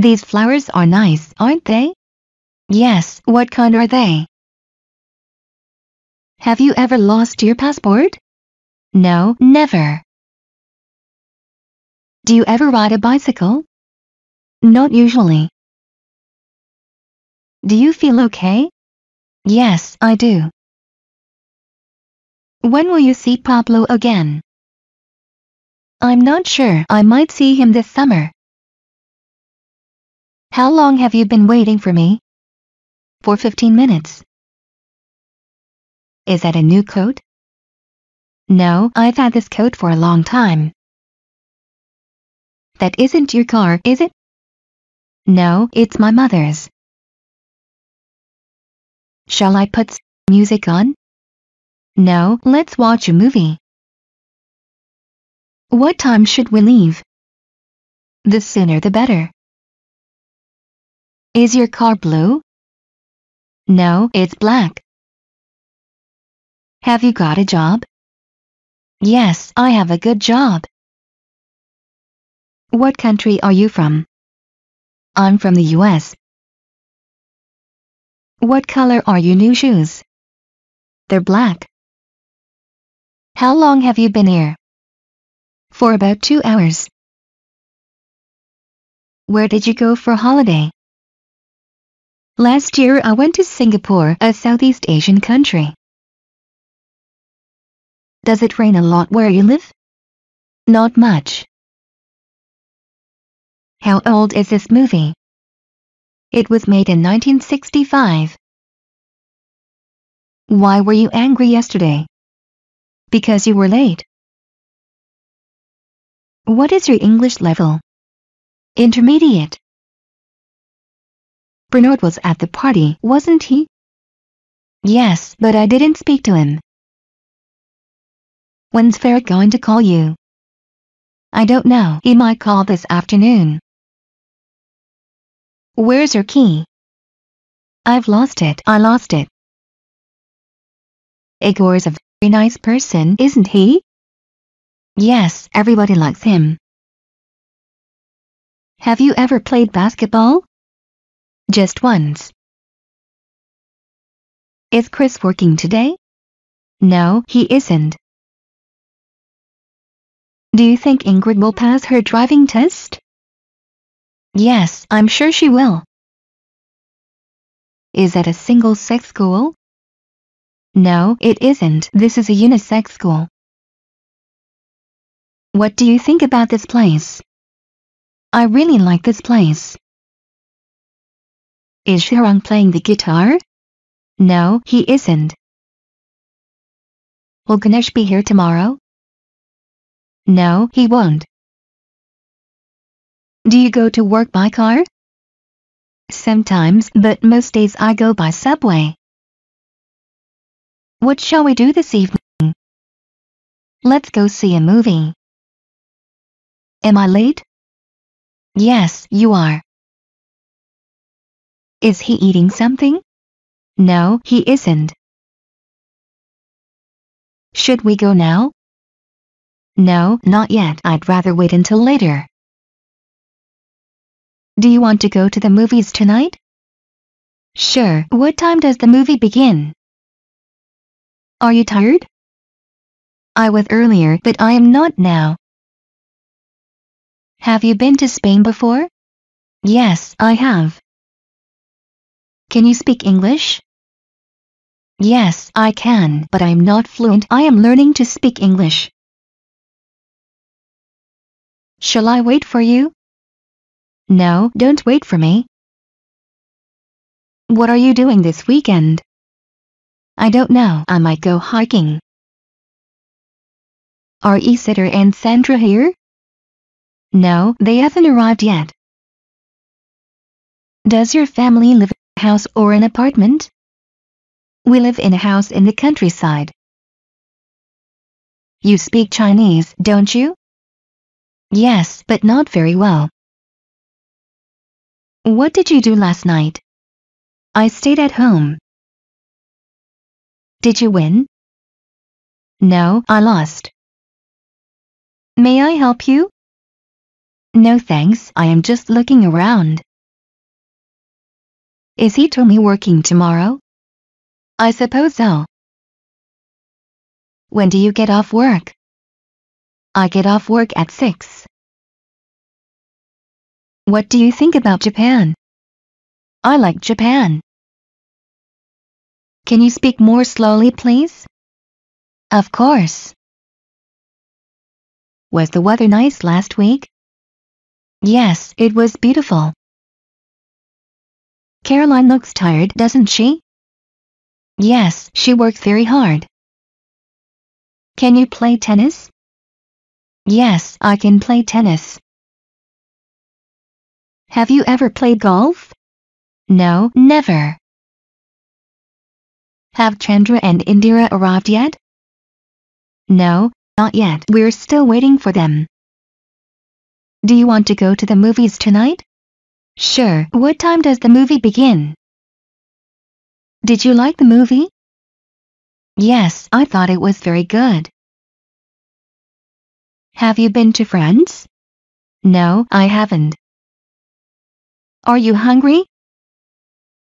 These flowers are nice, aren't they? Yes, what kind are they? Have you ever lost your passport? No, never. Do you ever ride a bicycle? Not usually. Do you feel okay? Yes, I do. When will you see Pablo again? I'm not sure I might see him this summer. How long have you been waiting for me? For 15 minutes. Is that a new coat? No, I've had this coat for a long time. That isn't your car, is it? No, it's my mother's. Shall I put music on? No, let's watch a movie. What time should we leave? The sooner the better. Is your car blue? No, it's black. Have you got a job? Yes, I have a good job. What country are you from? I'm from the US. What color are your new shoes? They're black. How long have you been here? For about two hours. Where did you go for holiday? Last year I went to Singapore, a Southeast Asian country. Does it rain a lot where you live? Not much. How old is this movie? It was made in 1965. Why were you angry yesterday? Because you were late. What is your English level? Intermediate. Bernard was at the party, wasn't he? Yes, but I didn't speak to him. When's Ferret going to call you? I don't know. He might call this afternoon. Where's your key? I've lost it. I lost it. Igor's a very nice person, isn't he? Yes, everybody likes him. Have you ever played basketball? Just once. Is Chris working today? No, he isn't. Do you think Ingrid will pass her driving test? Yes, I'm sure she will. Is it a single-sex school? No, it isn't. This is a unisex school. What do you think about this place? I really like this place. Is Sharon playing the guitar? No, he isn't. Will Ganesh be here tomorrow? No, he won't. Do you go to work by car? Sometimes, but most days I go by subway. What shall we do this evening? Let's go see a movie. Am I late? Yes, you are. Is he eating something? No, he isn't. Should we go now? No, not yet. I'd rather wait until later. Do you want to go to the movies tonight? Sure. What time does the movie begin? Are you tired? I was earlier, but I am not now. Have you been to Spain before? Yes, I have. Can you speak English? Yes, I can, but I'm not fluent. I am learning to speak English. Shall I wait for you? No, don't wait for me. What are you doing this weekend? I don't know. I might go hiking. Are Isidore and Sandra here? No, they haven't arrived yet. Does your family live house or an apartment? We live in a house in the countryside. You speak Chinese, don't you? Yes, but not very well. What did you do last night? I stayed at home. Did you win? No, I lost. May I help you? No thanks, I am just looking around. Is he Tommy working tomorrow? I suppose so. When do you get off work? I get off work at 6. What do you think about Japan? I like Japan. Can you speak more slowly, please? Of course. Was the weather nice last week? Yes, it was beautiful. Caroline looks tired, doesn't she? Yes, she worked very hard. Can you play tennis? Yes, I can play tennis. Have you ever played golf? No, never. Have Chandra and Indira arrived yet? No, not yet. We're still waiting for them. Do you want to go to the movies tonight? Sure. What time does the movie begin? Did you like the movie? Yes, I thought it was very good. Have you been to France? No, I haven't. Are you hungry?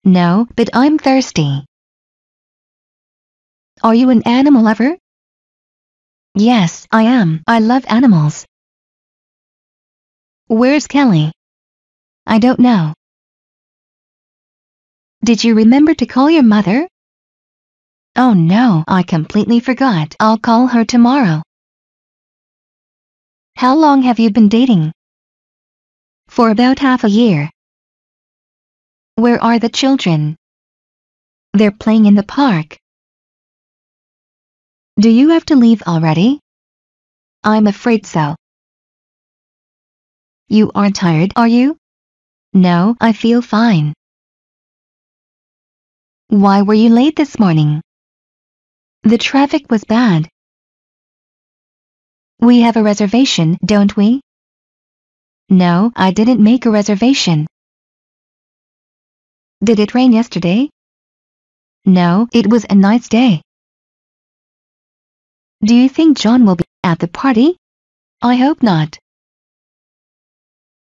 No, but I'm thirsty. Are you an animal lover? Yes, I am. I love animals. Where's Kelly? I don't know. Did you remember to call your mother? Oh no, I completely forgot. I'll call her tomorrow. How long have you been dating? For about half a year. Where are the children? They're playing in the park. Do you have to leave already? I'm afraid so. You are tired, are you? No, I feel fine. Why were you late this morning? The traffic was bad. We have a reservation, don't we? No, I didn't make a reservation. Did it rain yesterday? No, it was a nice day. Do you think John will be at the party? I hope not.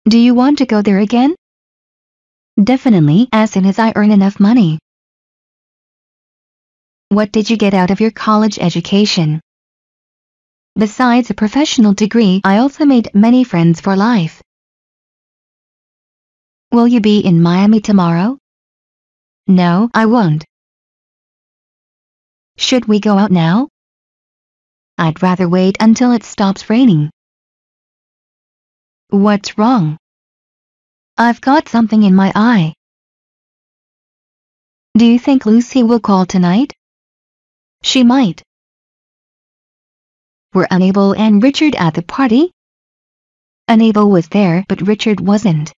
Do you want to go there again? Definitely as soon as I earn enough money. What did you get out of your college education? Besides a professional degree, I also made many friends for life. Will you be in Miami tomorrow? No, I won't. Should we go out now? I'd rather wait until it stops raining. What's wrong? I've got something in my eye. Do you think Lucy will call tonight? She might. Were Unable and Richard at the party? Unable was there but Richard wasn't.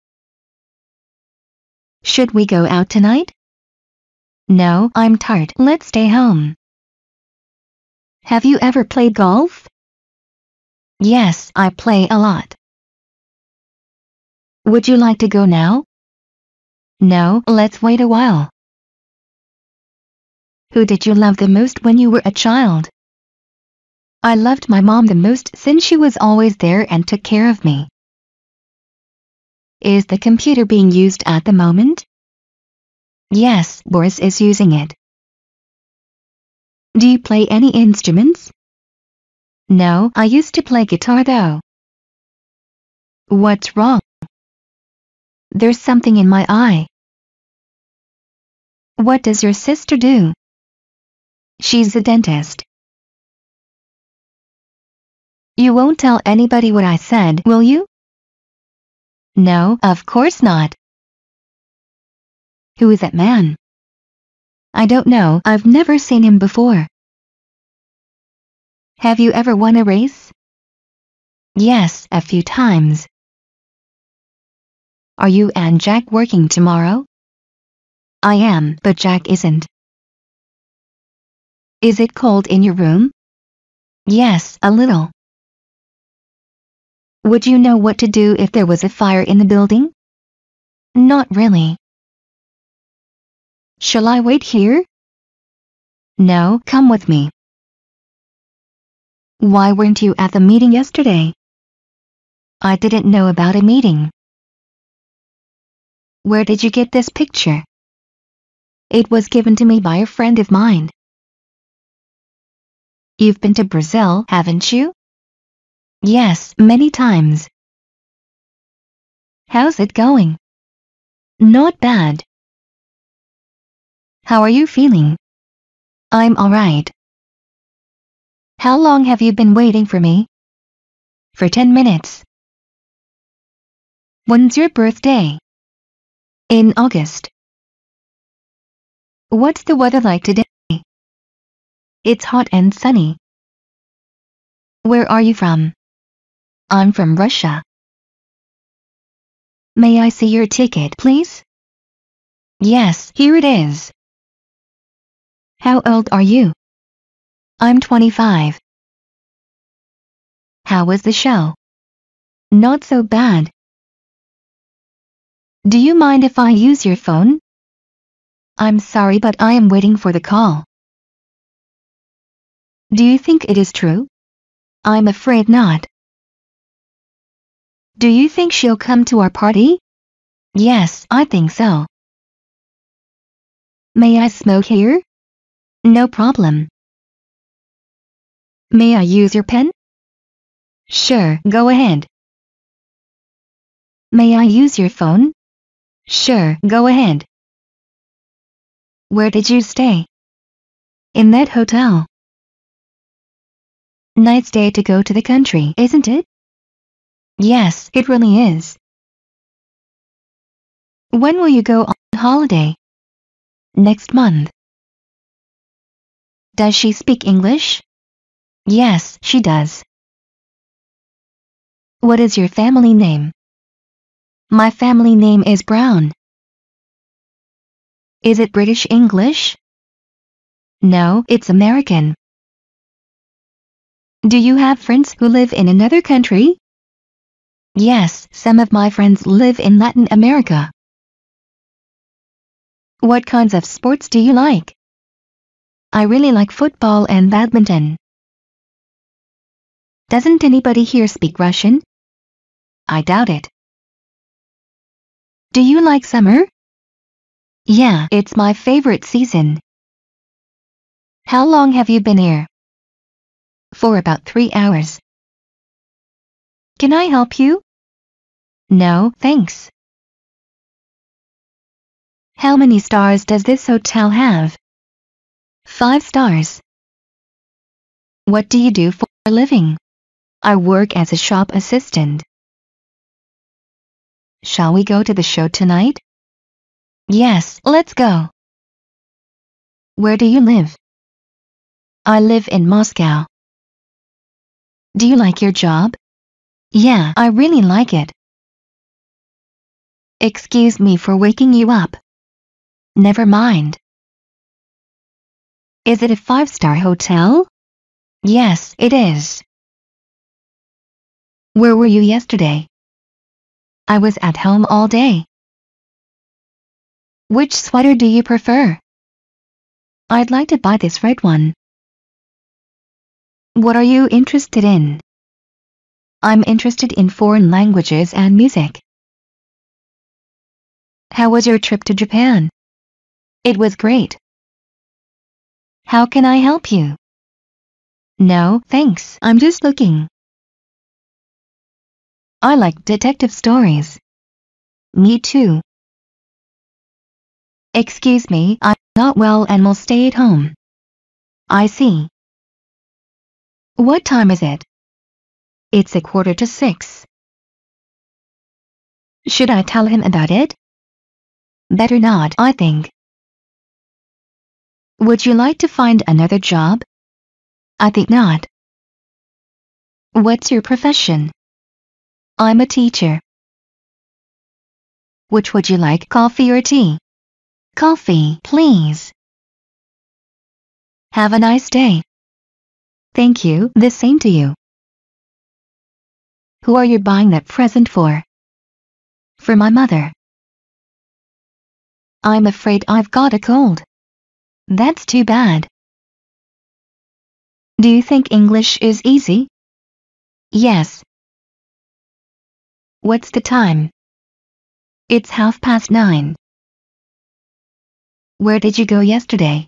Should we go out tonight? No, I'm tired. Let's stay home. Have you ever played golf? Yes, I play a lot. Would you like to go now? No, let's wait a while. Who did you love the most when you were a child? I loved my mom the most since she was always there and took care of me. Is the computer being used at the moment? Yes, Boris is using it. Do you play any instruments? No, I used to play guitar though. What's wrong? There's something in my eye. What does your sister do? She's a dentist. You won't tell anybody what I said, will you? No, of course not. Who is that man? I don't know, I've never seen him before. Have you ever won a race? Yes, a few times. Are you and Jack working tomorrow? I am, but Jack isn't. Is it cold in your room? Yes, a little. Would you know what to do if there was a fire in the building? Not really. Shall I wait here? No, come with me. Why weren't you at the meeting yesterday? I didn't know about a meeting. Where did you get this picture? It was given to me by a friend of mine. You've been to Brazil, haven't you? Yes, many times. How's it going? Not bad. How are you feeling? I'm alright. How long have you been waiting for me? For 10 minutes. When's your birthday? in August. What's the weather like today? It's hot and sunny. Where are you from? I'm from Russia. May I see your ticket, please? Yes, here it is. How old are you? I'm 25. How was the show? Not so bad. Do you mind if I use your phone? I'm sorry but I am waiting for the call. Do you think it is true? I'm afraid not. Do you think she'll come to our party? Yes, I think so. May I smoke here? No problem. May I use your pen? Sure, go ahead. May I use your phone? Sure, go ahead. Where did you stay? In that hotel. Nice day to go to the country, isn't it? Yes, it really is. When will you go on holiday? Next month. Does she speak English? Yes, she does. What is your family name? My family name is Brown. Is it British English? No, it's American. Do you have friends who live in another country? Yes, some of my friends live in Latin America. What kinds of sports do you like? I really like football and badminton. Doesn't anybody here speak Russian? I doubt it. Do you like summer? Yeah, it's my favorite season. How long have you been here? For about three hours. Can I help you? No, thanks. How many stars does this hotel have? Five stars. What do you do for a living? I work as a shop assistant. Shall we go to the show tonight? Yes, let's go. Where do you live? I live in Moscow. Do you like your job? Yeah, I really like it. Excuse me for waking you up. Never mind. Is it a five-star hotel? Yes, it is. Where were you yesterday? I was at home all day. Which sweater do you prefer? I'd like to buy this red one. What are you interested in? I'm interested in foreign languages and music. How was your trip to Japan? It was great. How can I help you? No, thanks. I'm just looking. I like detective stories. Me too. Excuse me, I'm not well and will stay at home. I see. What time is it? It's a quarter to six. Should I tell him about it? Better not, I think. Would you like to find another job? I think not. What's your profession? I'm a teacher. Which would you like, coffee or tea? Coffee, please. Have a nice day. Thank you, the same to you. Who are you buying that present for? For my mother. I'm afraid I've got a cold. That's too bad. Do you think English is easy? Yes, What's the time? It's half past nine. Where did you go yesterday?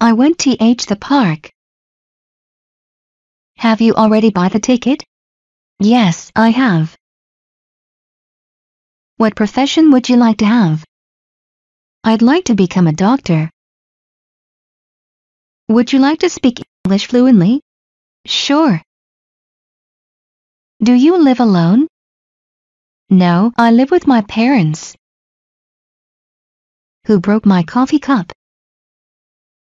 I went to H the park. Have you already bought the ticket? Yes, I have. What profession would you like to have? I'd like to become a doctor. Would you like to speak English fluently? Sure. Do you live alone? No, I live with my parents. Who broke my coffee cup?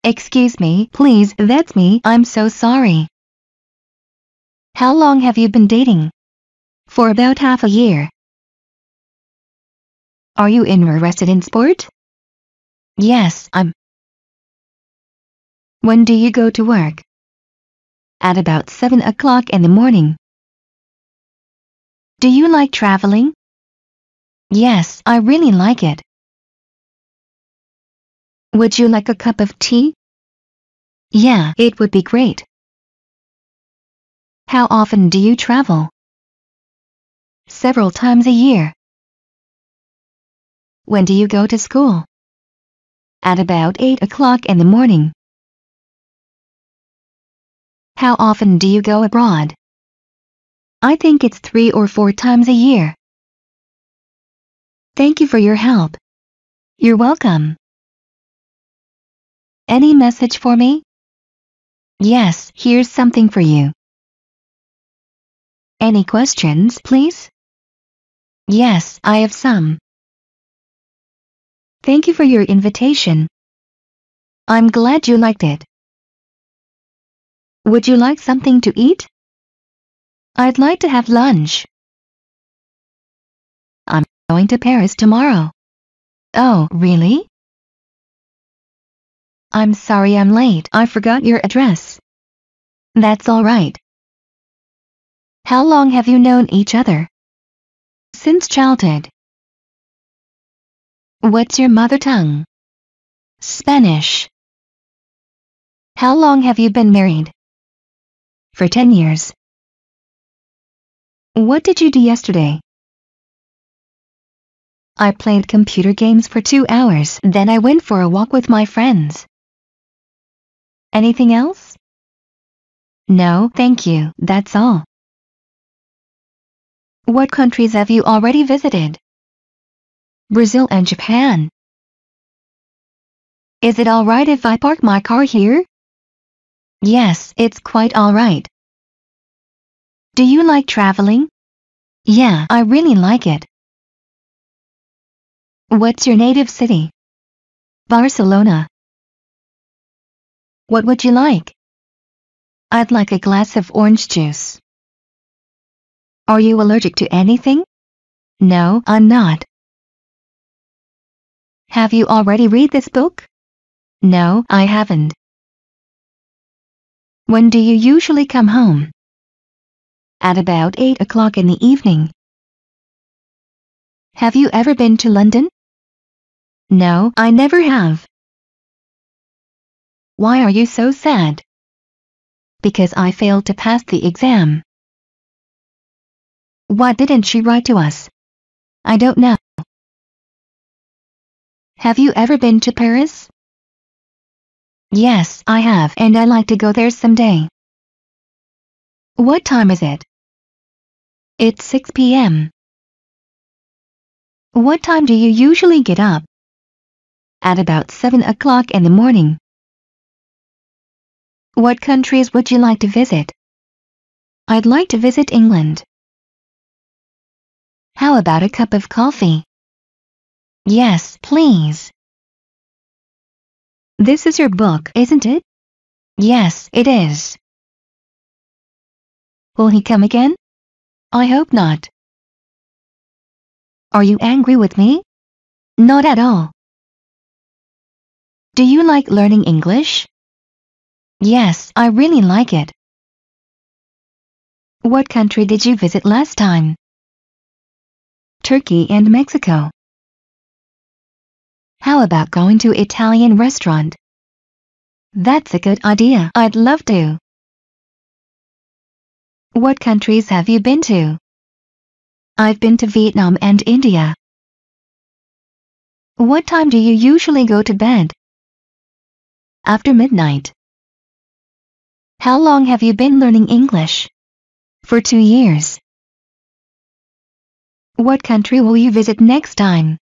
Excuse me, please, that's me, I'm so sorry. How long have you been dating? For about half a year. Are you interested in sport? Yes, I'm. When do you go to work? At about 7 o'clock in the morning. Do you like traveling? Yes, I really like it. Would you like a cup of tea? Yeah, it would be great. How often do you travel? Several times a year. When do you go to school? At about 8 o'clock in the morning. How often do you go abroad? I think it's three or four times a year. Thank you for your help. You're welcome. Any message for me? Yes, here's something for you. Any questions, please? Yes, I have some. Thank you for your invitation. I'm glad you liked it. Would you like something to eat? I'd like to have lunch going to Paris tomorrow. Oh, really? I'm sorry I'm late. I forgot your address. That's all right. How long have you known each other? Since childhood. What's your mother tongue? Spanish. How long have you been married? For 10 years. What did you do yesterday? I played computer games for two hours, then I went for a walk with my friends. Anything else? No, thank you, that's all. What countries have you already visited? Brazil and Japan. Is it alright if I park my car here? Yes, it's quite alright. Do you like traveling? Yeah, I really like it. What's your native city? Barcelona. What would you like? I'd like a glass of orange juice. Are you allergic to anything? No, I'm not. Have you already read this book? No, I haven't. When do you usually come home? At about 8 o'clock in the evening. Have you ever been to London? No, I never have. Why are you so sad? Because I failed to pass the exam. Why didn't she write to us? I don't know. Have you ever been to Paris? Yes, I have and I like to go there someday. What time is it? It's 6 p.m. What time do you usually get up? at about 7 o'clock in the morning. What countries would you like to visit? I'd like to visit England. How about a cup of coffee? Yes, please. This is your book, isn't it? Yes, it is. Will he come again? I hope not. Are you angry with me? Not at all. Do you like learning English? Yes, I really like it. What country did you visit last time? Turkey and Mexico. How about going to Italian restaurant? That's a good idea. I'd love to. What countries have you been to? I've been to Vietnam and India. What time do you usually go to bed? after midnight. How long have you been learning English? For two years. What country will you visit next time?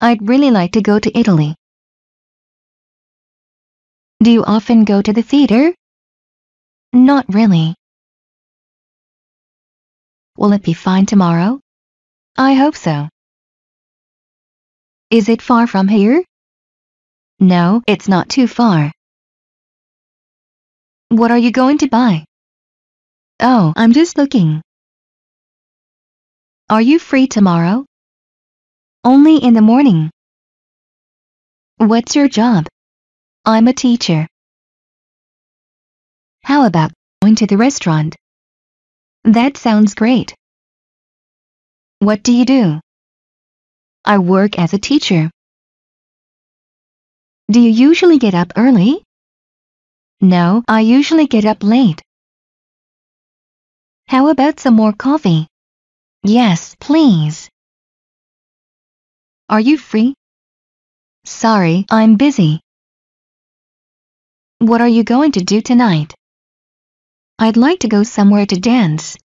I'd really like to go to Italy. Do you often go to the theater? Not really. Will it be fine tomorrow? I hope so. Is it far from here? No, it's not too far. What are you going to buy? Oh, I'm just looking. Are you free tomorrow? Only in the morning. What's your job? I'm a teacher. How about going to the restaurant? That sounds great. What do you do? I work as a teacher. Do you usually get up early? No, I usually get up late. How about some more coffee? Yes, please. Are you free? Sorry, I'm busy. What are you going to do tonight? I'd like to go somewhere to dance.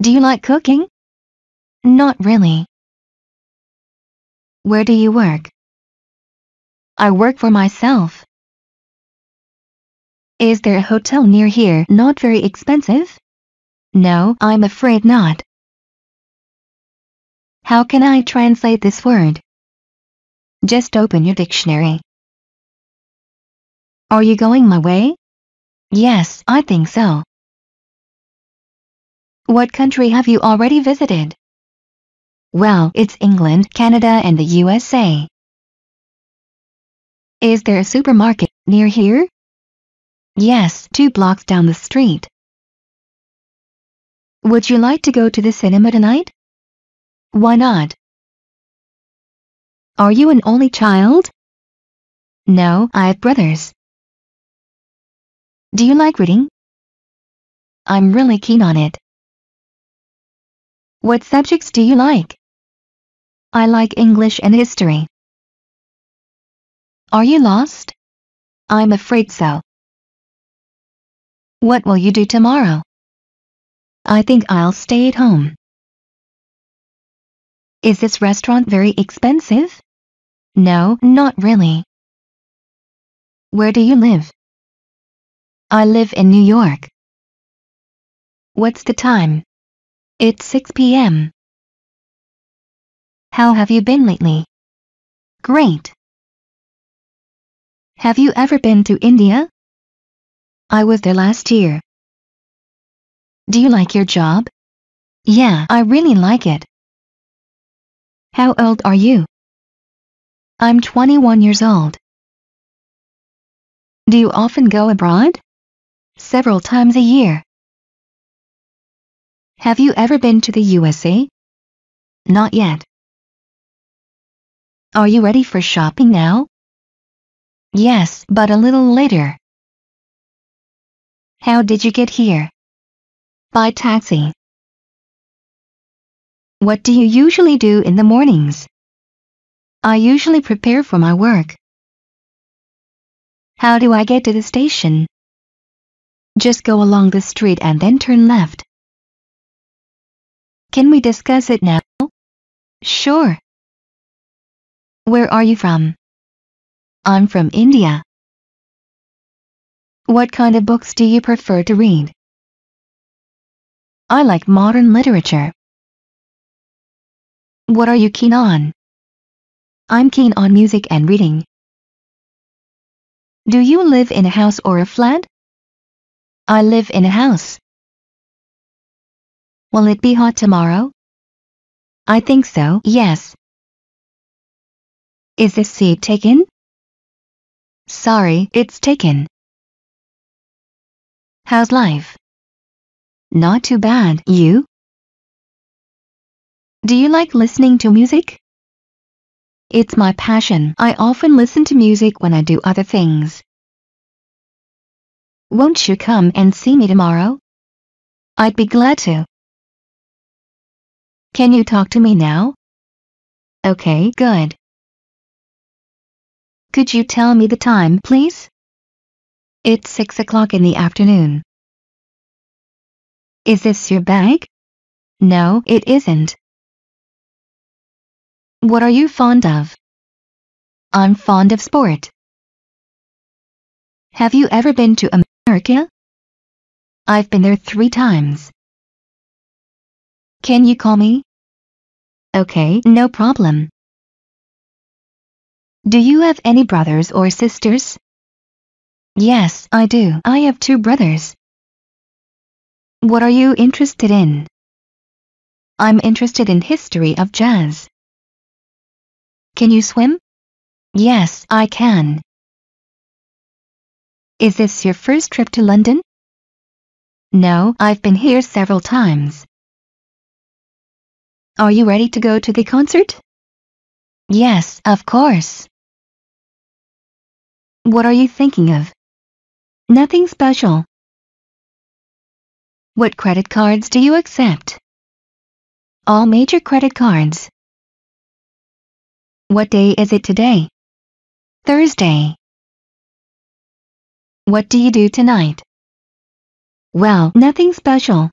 Do you like cooking? Not really. Where do you work? I work for myself. Is there a hotel near here not very expensive? No, I'm afraid not. How can I translate this word? Just open your dictionary. Are you going my way? Yes, I think so. What country have you already visited? Well, it's England, Canada and the USA. Is there a supermarket near here? Yes, two blocks down the street. Would you like to go to the cinema tonight? Why not? Are you an only child? No, I have brothers. Do you like reading? I'm really keen on it. What subjects do you like? I like English and history. Are you lost? I'm afraid so. What will you do tomorrow? I think I'll stay at home. Is this restaurant very expensive? No, not really. Where do you live? I live in New York. What's the time? It's 6 p.m. How have you been lately? Great. Have you ever been to India? I was there last year. Do you like your job? Yeah, I really like it. How old are you? I'm 21 years old. Do you often go abroad? Several times a year. Have you ever been to the USA? Not yet. Are you ready for shopping now? Yes, but a little later. How did you get here? By taxi. What do you usually do in the mornings? I usually prepare for my work. How do I get to the station? Just go along the street and then turn left. Can we discuss it now? Sure. Where are you from? I'm from India. What kind of books do you prefer to read? I like modern literature. What are you keen on? I'm keen on music and reading. Do you live in a house or a flat? I live in a house. Will it be hot tomorrow? I think so, yes. Is this seat taken? Sorry, it's taken. How's life? Not too bad, you? Do you like listening to music? It's my passion. I often listen to music when I do other things. Won't you come and see me tomorrow? I'd be glad to. Can you talk to me now? Okay, good. Could you tell me the time, please? It's six o'clock in the afternoon. Is this your bag? No, it isn't. What are you fond of? I'm fond of sport. Have you ever been to America? I've been there three times. Can you call me? Okay, no problem. Do you have any brothers or sisters? Yes, I do. I have two brothers. What are you interested in? I'm interested in history of jazz. Can you swim? Yes, I can. Is this your first trip to London? No, I've been here several times. Are you ready to go to the concert? Yes, of course. What are you thinking of? Nothing special. What credit cards do you accept? All major credit cards. What day is it today? Thursday. What do you do tonight? Well, nothing special.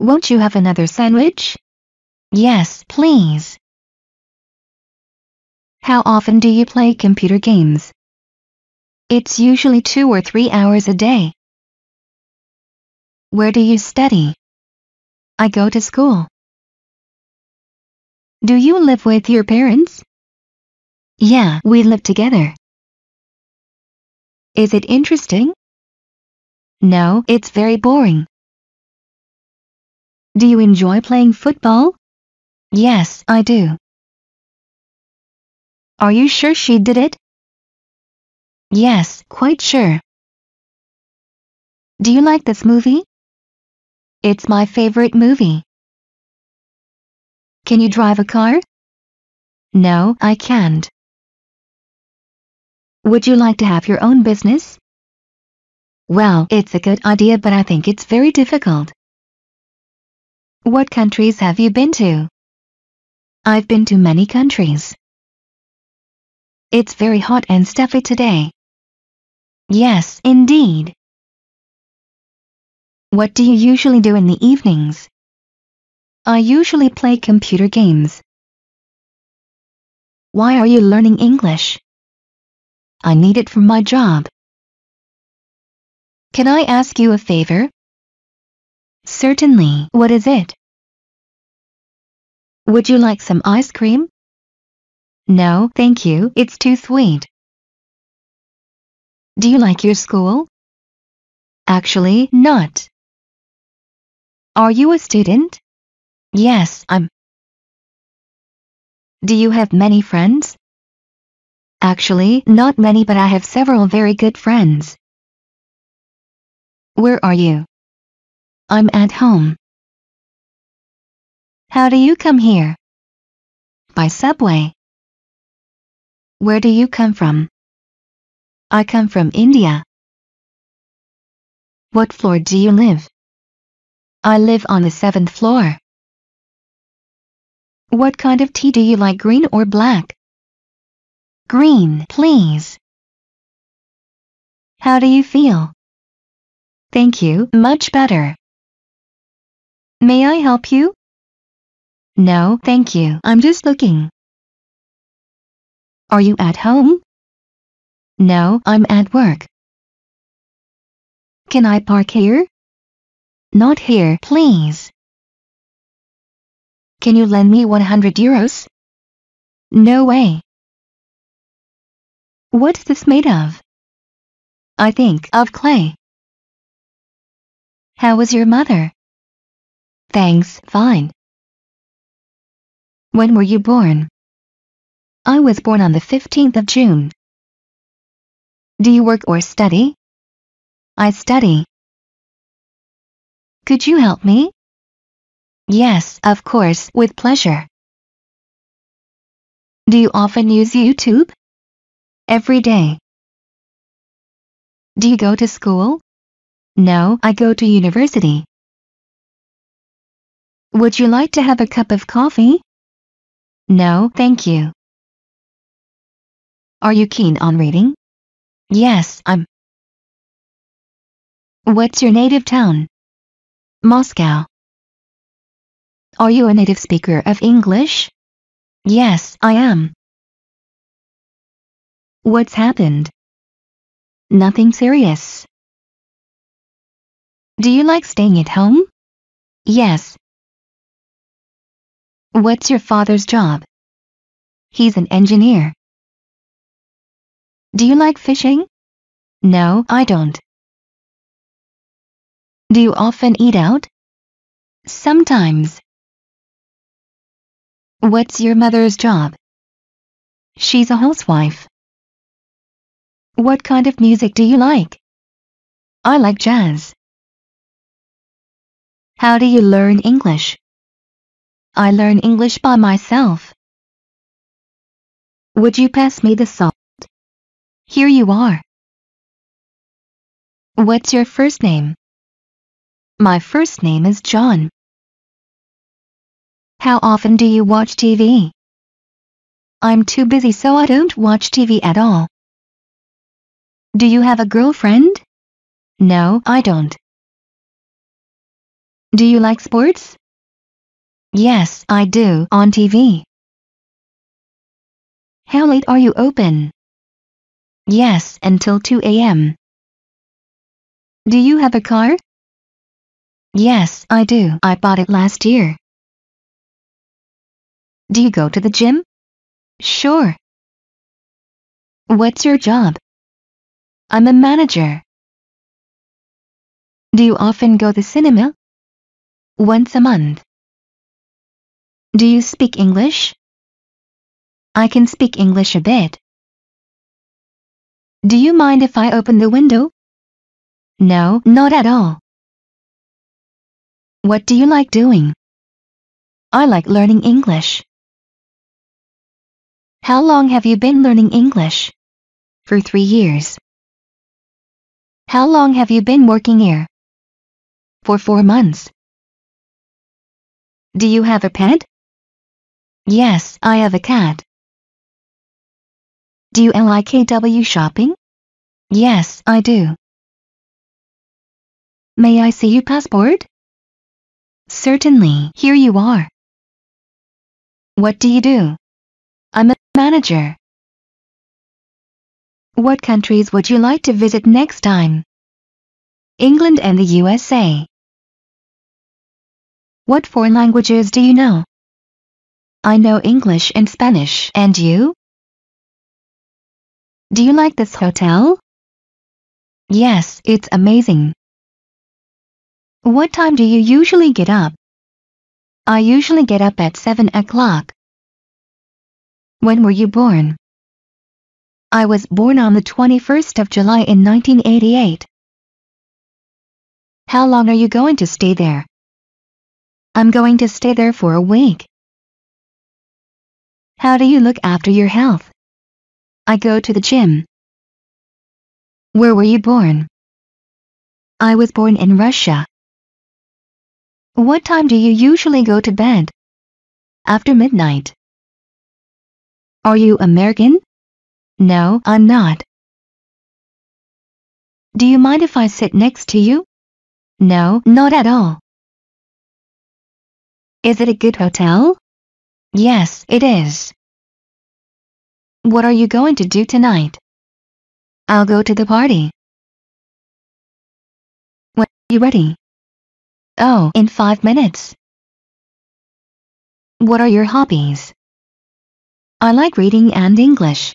Won't you have another sandwich? Yes, please. How often do you play computer games? It's usually two or three hours a day. Where do you study? I go to school. Do you live with your parents? Yeah, we live together. Is it interesting? No, it's very boring. Do you enjoy playing football? Yes, I do. Are you sure she did it? Yes, quite sure. Do you like this movie? It's my favorite movie. Can you drive a car? No, I can't. Would you like to have your own business? Well, it's a good idea but I think it's very difficult. What countries have you been to? I've been to many countries. It's very hot and stuffy today. Yes, indeed. What do you usually do in the evenings? I usually play computer games. Why are you learning English? I need it for my job. Can I ask you a favor? Certainly. What is it? Would you like some ice cream? No, thank you, it's too sweet. Do you like your school? Actually, not. Are you a student? Yes, I'm. Do you have many friends? Actually, not many but I have several very good friends. Where are you? I'm at home. How do you come here? By subway. Where do you come from? I come from India. What floor do you live? I live on the seventh floor. What kind of tea do you like, green or black? Green, please. How do you feel? Thank you, much better. May I help you? No, thank you, I'm just looking. Are you at home? No, I'm at work. Can I park here? Not here, please. Can you lend me 100 euros? No way. What's this made of? I think of clay. How is your mother? Thanks, fine. When were you born? I was born on the 15th of June. Do you work or study? I study. Could you help me? Yes, of course, with pleasure. Do you often use YouTube? Every day. Do you go to school? No, I go to university. Would you like to have a cup of coffee? No, thank you. Are you keen on reading? Yes, I'm. What's your native town? Moscow. Are you a native speaker of English? Yes, I am. What's happened? Nothing serious. Do you like staying at home? Yes. What's your father's job? He's an engineer. Do you like fishing? No, I don't. Do you often eat out? Sometimes. What's your mother's job? She's a housewife. What kind of music do you like? I like jazz. How do you learn English? I learn English by myself. Would you pass me the song? Here you are. What's your first name? My first name is John. How often do you watch TV? I'm too busy so I don't watch TV at all. Do you have a girlfriend? No, I don't. Do you like sports? Yes, I do, on TV. How late are you open? Yes, until 2 a.m. Do you have a car? Yes, I do. I bought it last year. Do you go to the gym? Sure. What's your job? I'm a manager. Do you often go to cinema? Once a month. Do you speak English? I can speak English a bit. Do you mind if I open the window? No, not at all. What do you like doing? I like learning English. How long have you been learning English? For three years. How long have you been working here? For four months. Do you have a pet? Yes, I have a cat. Do you like KW shopping? Yes, I do. May I see your passport? Certainly, here you are. What do you do? I'm a manager. What countries would you like to visit next time? England and the USA. What foreign languages do you know? I know English and Spanish, and you? Do you like this hotel? Yes, it's amazing. What time do you usually get up? I usually get up at 7 o'clock. When were you born? I was born on the 21st of July in 1988. How long are you going to stay there? I'm going to stay there for a week. How do you look after your health? I go to the gym. Where were you born? I was born in Russia. What time do you usually go to bed? After midnight. Are you American? No, I'm not. Do you mind if I sit next to you? No, not at all. Is it a good hotel? Yes, it is. What are you going to do tonight? I'll go to the party. When are you ready? Oh, in five minutes. What are your hobbies? I like reading and English.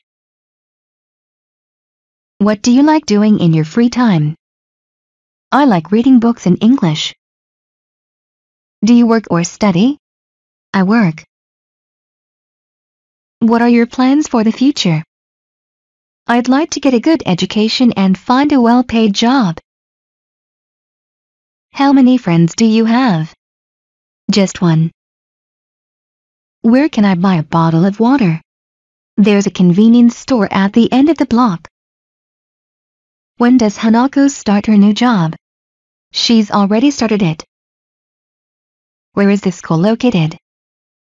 What do you like doing in your free time? I like reading books in English. Do you work or study? I work. What are your plans for the future? I'd like to get a good education and find a well-paid job. How many friends do you have? Just one. Where can I buy a bottle of water? There's a convenience store at the end of the block. When does Hanako start her new job? She's already started it. Where is the school located?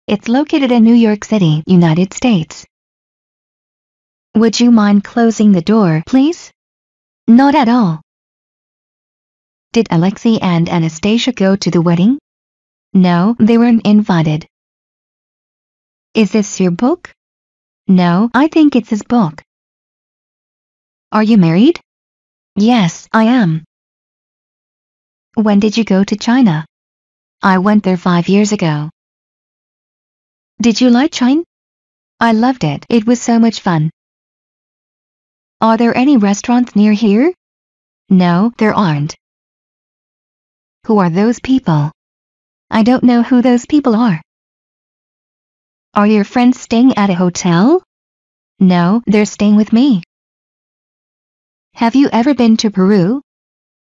It's located in New York City, United States. Would you mind closing the door, please? Not at all. Did Alexei and Anastasia go to the wedding? No, they weren't invited. Is this your book? No, I think it's his book. Are you married? Yes, I am. When did you go to China? I went there five years ago. Did you like Chine? I loved it. It was so much fun. Are there any restaurants near here? No, there aren't. Who are those people? I don't know who those people are. Are your friends staying at a hotel? No, they're staying with me. Have you ever been to Peru?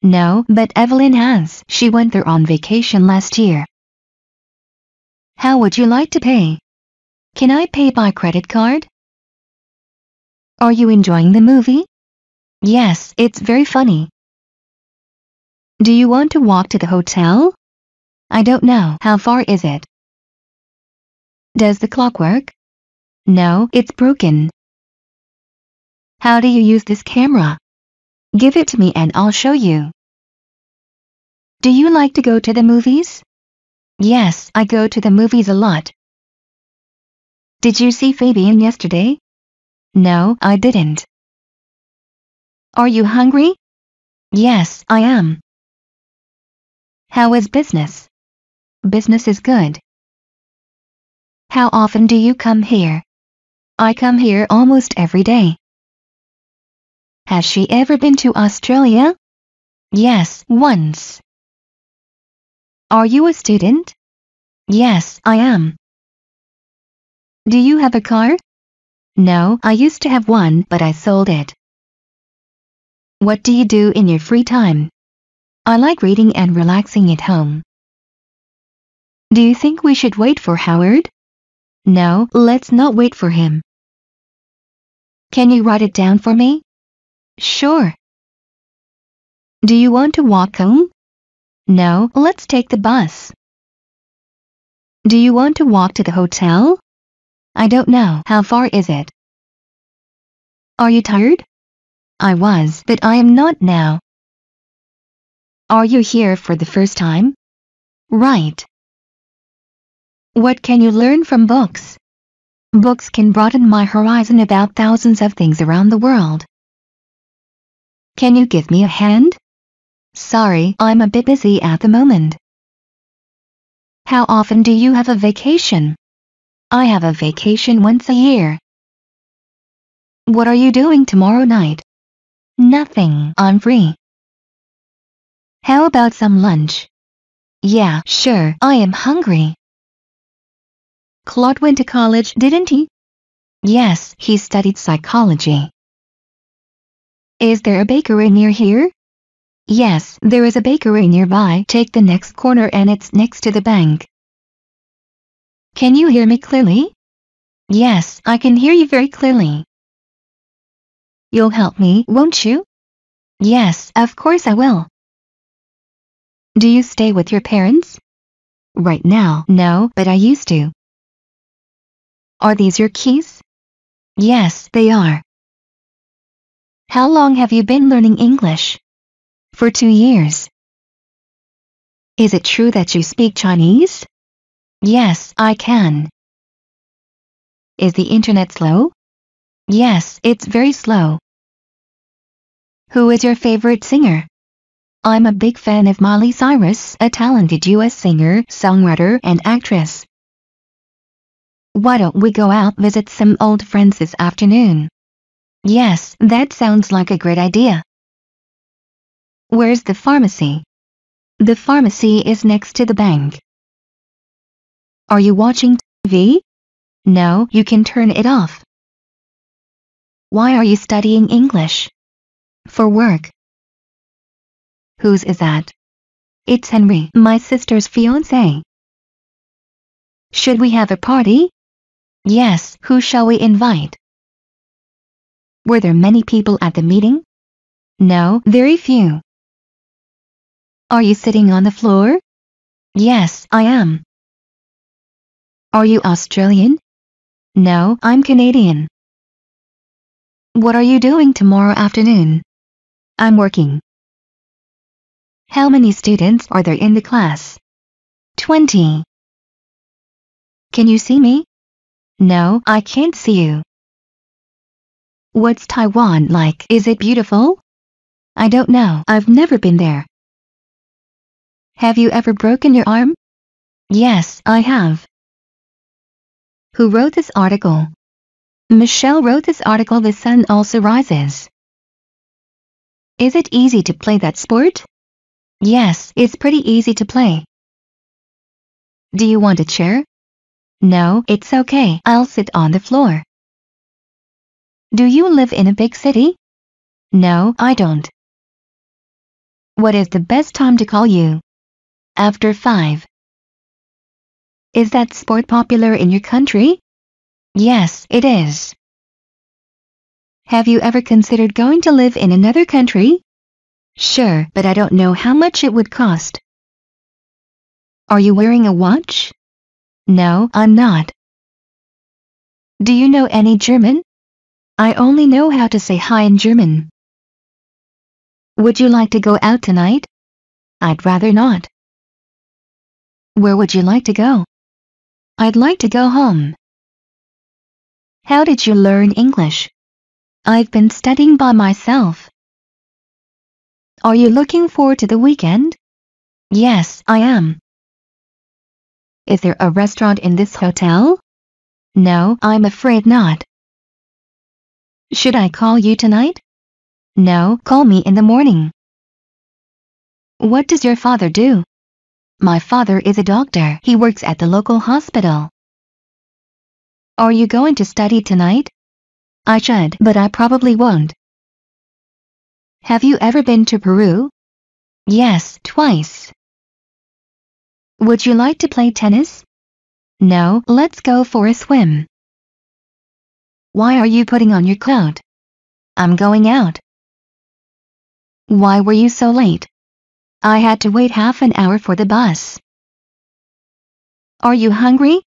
No, but Evelyn has. She went there on vacation last year. How would you like to pay? Can I pay by credit card? Are you enjoying the movie? Yes, it's very funny. Do you want to walk to the hotel? I don't know. How far is it? Does the clock work? No, it's broken. How do you use this camera? Give it to me and I'll show you. Do you like to go to the movies? Yes, I go to the movies a lot. Did you see Fabian yesterday? No, I didn't. Are you hungry? Yes, I am. How is business? Business is good. How often do you come here? I come here almost every day. Has she ever been to Australia? Yes, once. Are you a student? Yes, I am. Do you have a car? No, I used to have one, but I sold it. What do you do in your free time? I like reading and relaxing at home. Do you think we should wait for Howard? No, let's not wait for him. Can you write it down for me? Sure. Do you want to walk home? No, let's take the bus. Do you want to walk to the hotel? I don't know. How far is it? Are you tired? I was, but I am not now. Are you here for the first time? Right. What can you learn from books? Books can broaden my horizon about thousands of things around the world. Can you give me a hand? Sorry, I'm a bit busy at the moment. How often do you have a vacation? I have a vacation once a year. What are you doing tomorrow night? Nothing, I'm free. How about some lunch? Yeah, sure, I am hungry. Claude went to college, didn't he? Yes, he studied psychology. Is there a bakery near here? Yes, there is a bakery nearby. Take the next corner and it's next to the bank. Can you hear me clearly? Yes, I can hear you very clearly. You'll help me, won't you? Yes, of course I will. Do you stay with your parents? Right now, no, but I used to. Are these your keys? Yes, they are. How long have you been learning English? for two years. Is it true that you speak Chinese? Yes, I can. Is the internet slow? Yes, it's very slow. Who is your favorite singer? I'm a big fan of Molly Cyrus, a talented US singer, songwriter, and actress. Why don't we go out visit some old friends this afternoon? Yes, that sounds like a great idea. Where's the pharmacy? The pharmacy is next to the bank. Are you watching TV? No, you can turn it off. Why are you studying English? For work. Whose is that? It's Henry, my sister's fiancé. Should we have a party? Yes, who shall we invite? Were there many people at the meeting? No, very few. Are you sitting on the floor? Yes, I am. Are you Australian? No, I'm Canadian. What are you doing tomorrow afternoon? I'm working. How many students are there in the class? 20. Can you see me? No, I can't see you. What's Taiwan like? Is it beautiful? I don't know. I've never been there. Have you ever broken your arm? Yes, I have. Who wrote this article? Michelle wrote this article The Sun Also Rises. Is it easy to play that sport? Yes, it's pretty easy to play. Do you want a chair? No, it's okay, I'll sit on the floor. Do you live in a big city? No, I don't. What is the best time to call you? After 5. Is that sport popular in your country? Yes, it is. Have you ever considered going to live in another country? Sure, but I don't know how much it would cost. Are you wearing a watch? No, I'm not. Do you know any German? I only know how to say hi in German. Would you like to go out tonight? I'd rather not. Where would you like to go? I'd like to go home. How did you learn English? I've been studying by myself. Are you looking forward to the weekend? Yes, I am. Is there a restaurant in this hotel? No, I'm afraid not. Should I call you tonight? No, call me in the morning. What does your father do? My father is a doctor. He works at the local hospital. Are you going to study tonight? I should, but I probably won't. Have you ever been to Peru? Yes, twice. Would you like to play tennis? No, let's go for a swim. Why are you putting on your coat? I'm going out. Why were you so late? I had to wait half an hour for the bus. Are you hungry?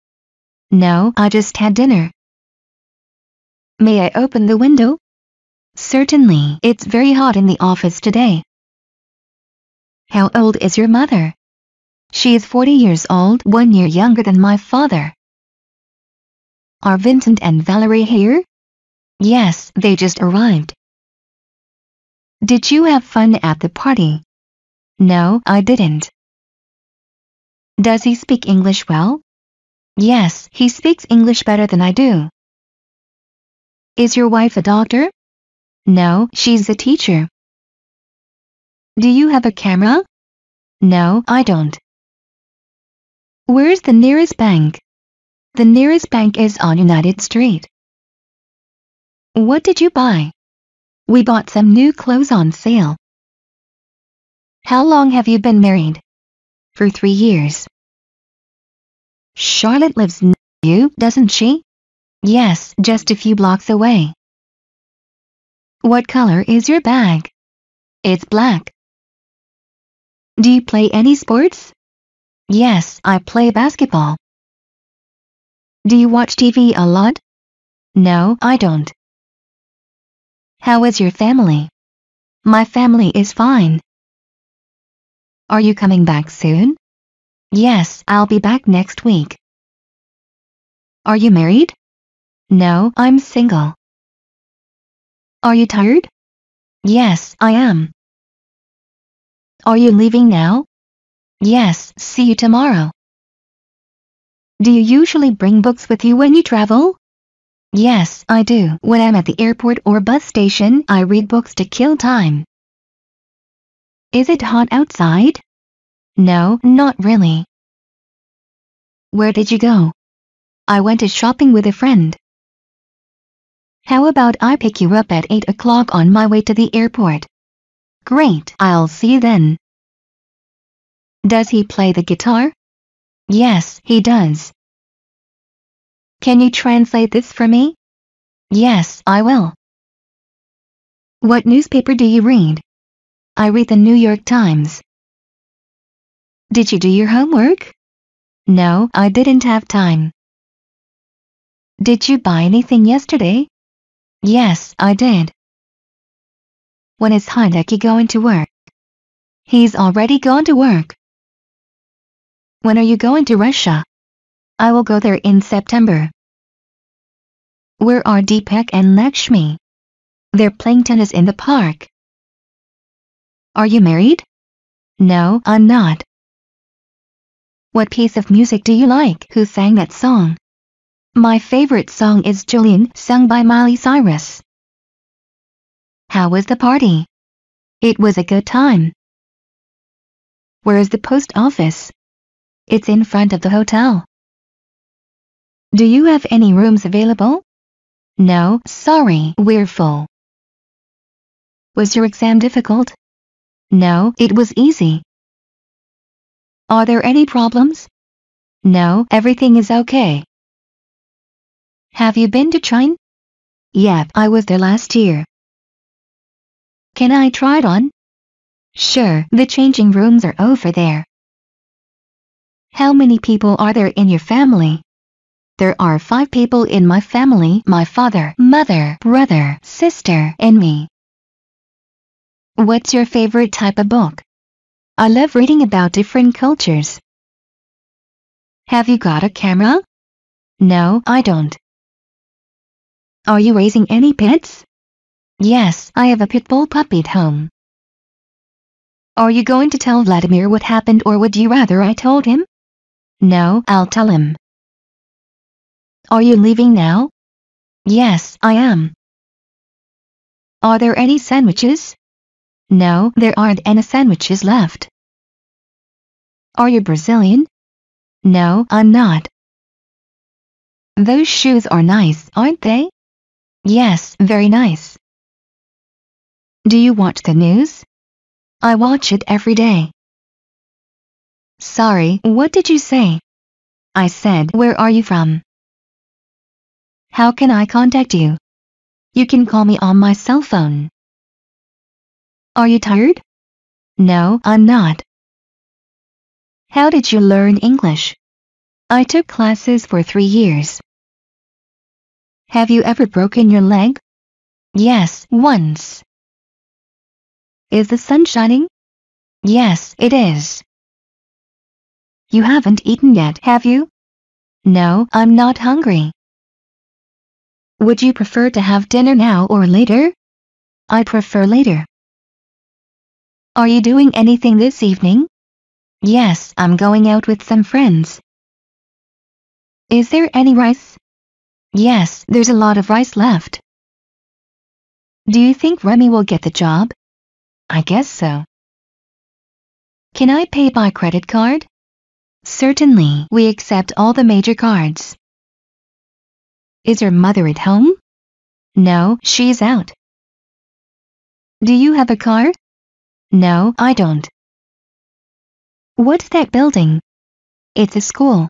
No, I just had dinner. May I open the window? Certainly. It's very hot in the office today. How old is your mother? She is 40 years old, one year younger than my father. Are Vincent and Valerie here? Yes, they just arrived. Did you have fun at the party? No, I didn't. Does he speak English well? Yes, he speaks English better than I do. Is your wife a doctor? No, she's a teacher. Do you have a camera? No, I don't. Where's the nearest bank? The nearest bank is on United Street. What did you buy? We bought some new clothes on sale. How long have you been married? For three years. Charlotte lives near you, doesn't she? Yes, just a few blocks away. What color is your bag? It's black. Do you play any sports? Yes, I play basketball. Do you watch TV a lot? No, I don't. How is your family? My family is fine. Are you coming back soon? Yes, I'll be back next week. Are you married? No, I'm single. Are you tired? Yes, I am. Are you leaving now? Yes, see you tomorrow. Do you usually bring books with you when you travel? Yes, I do. When I'm at the airport or bus station, I read books to kill time. Is it hot outside? No, not really. Where did you go? I went to shopping with a friend. How about I pick you up at 8 o'clock on my way to the airport? Great, I'll see you then. Does he play the guitar? Yes, he does. Can you translate this for me? Yes, I will. What newspaper do you read? I read the New York Times. Did you do your homework? No, I didn't have time. Did you buy anything yesterday? Yes, I did. When is Hideki going to work? He's already gone to work. When are you going to Russia? I will go there in September. Where are Deepak and Lakshmi? They're playing tennis in the park. Are you married? No, I'm not. What piece of music do you like? Who sang that song? My favorite song is Jolene, sung by Miley Cyrus. How was the party? It was a good time. Where is the post office? It's in front of the hotel. Do you have any rooms available? No, sorry, we're full. Was your exam difficult? No, it was easy. Are there any problems? No, everything is okay. Have you been to China? Yep, I was there last year. Can I try it on? Sure, the changing rooms are over there. How many people are there in your family? There are five people in my family, my father, mother, brother, sister, and me. What's your favorite type of book? I love reading about different cultures. Have you got a camera? No, I don't. Are you raising any pets? Yes, I have a pit bull puppy at home. Are you going to tell Vladimir what happened or would you rather I told him? No, I'll tell him. Are you leaving now? Yes, I am. Are there any sandwiches? No, there aren't any sandwiches left. Are you Brazilian? No, I'm not. Those shoes are nice, aren't they? Yes, very nice. Do you watch the news? I watch it every day. Sorry, what did you say? I said, where are you from? How can I contact you? You can call me on my cell phone. Are you tired? No, I'm not. How did you learn English? I took classes for three years. Have you ever broken your leg? Yes, once. Is the sun shining? Yes, it is. You haven't eaten yet, have you? No, I'm not hungry. Would you prefer to have dinner now or later? I prefer later. Are you doing anything this evening? Yes, I'm going out with some friends. Is there any rice? Yes, there's a lot of rice left. Do you think Remy will get the job? I guess so. Can I pay by credit card? Certainly, we accept all the major cards. Is your mother at home? No, she's out. Do you have a car? No, I don't. What's that building? It's a school.